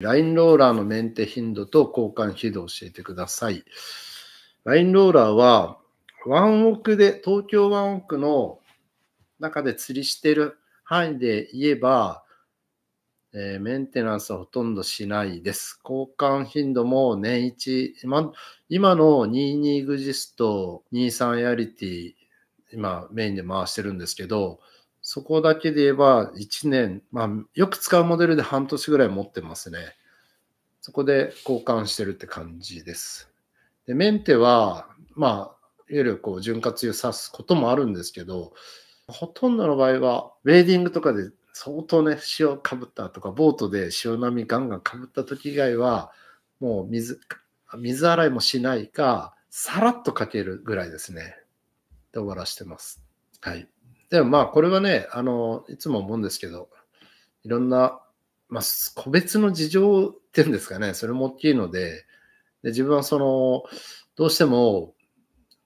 ラインローラーのメンテ頻度と交換頻度を教えてください。ラインローラーは、ワンオクで、東京ワンオクの中で釣りしてる範囲で言えば、えー、メンテナンスはほとんどしないです。交換頻度も年1、今今の22グジスと23エアリティ、今メインで回してるんですけど、そこだけで言えば1年、まあ、よく使うモデルで半年ぐらい持ってますね。そこで交換してるって感じです。で、メンテは、まあ、いわゆるこう潤滑油さすこともあるんですけど、ほとんどの場合は、ウェーディングとかで相当ね、塩かぶったとか、ボートで潮波ガンガンかぶった時以外は、もう水、水洗いもしないか、さらっとかけるぐらいですね。で終わらしてます。はい。でもまあ、これはね、あの、いつも思うんですけど、いろんな、まあ、個別の事情っていうんですかね、それも大きいので、で自分はその、どうしても、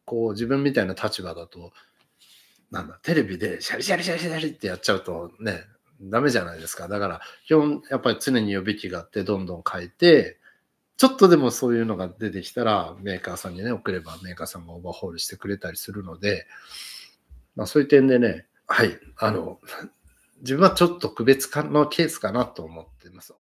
こう、自分みたいな立場だと、なんだ、テレビでシャリシャリシャリシャリってやっちゃうとね、ダメじゃないですか。だから、基本、やっぱり常に予備機があって、どんどん変えて、ちょっとでもそういうのが出てきたら、メーカーさんにね、送ればメーカーさんがオーバーホールしてくれたりするので、まあ、そういう点でね、はい、あの、自分はちょっと区別化のケースかなと思ってます。